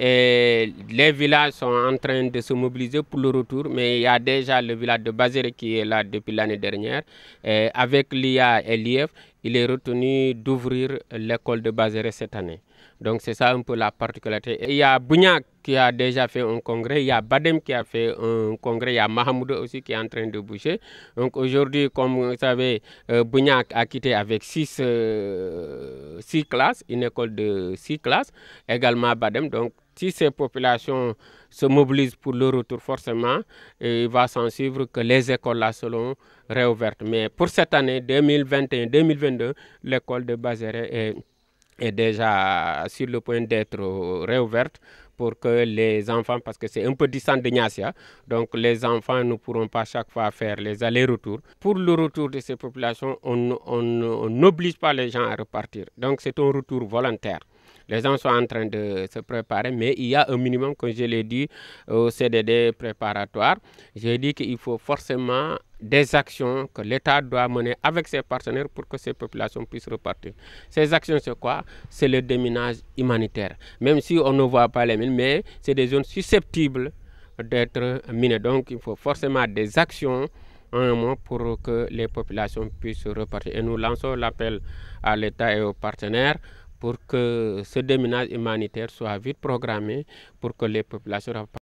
Et les villages sont en train de se mobiliser pour le retour, mais il y a déjà le village de Bazere qui est là depuis l'année dernière. Et avec l'IA et l'IF, il est retenu d'ouvrir l'école de Bazere cette année. Donc c'est ça un peu la particularité. il y a Bougnac qui a déjà fait un congrès, il y a Badem qui a fait un congrès, il y a Mahamoudou aussi qui est en train de bouger. Donc aujourd'hui, comme vous savez, euh, Bougnac a quitté avec six, euh, six classes, une école de six classes, également Badem. Donc si ces populations se mobilisent pour le retour, forcément, et il va s'en suivre que les écoles là seront réouvertes. Mais pour cette année 2021-2022, l'école de Bazéré est est déjà sur le point d'être réouverte pour que les enfants, parce que c'est un peu distant de Nyasia, donc les enfants ne pourront pas chaque fois faire les allers-retours. Pour le retour de ces populations, on n'oblige pas les gens à repartir. Donc c'est un retour volontaire les gens sont en train de se préparer, mais il y a un minimum, comme je l'ai dit, au CDD préparatoire. J'ai dit qu'il faut forcément des actions que l'État doit mener avec ses partenaires pour que ces populations puissent repartir. Ces actions, c'est quoi C'est le déminage humanitaire. Même si on ne voit pas les mines, mais c'est des zones susceptibles d'être minées. Donc, il faut forcément des actions un mois pour que les populations puissent repartir. Et nous lançons l'appel à l'État et aux partenaires pour que ce déminage humanitaire soit vite programmé pour que les populations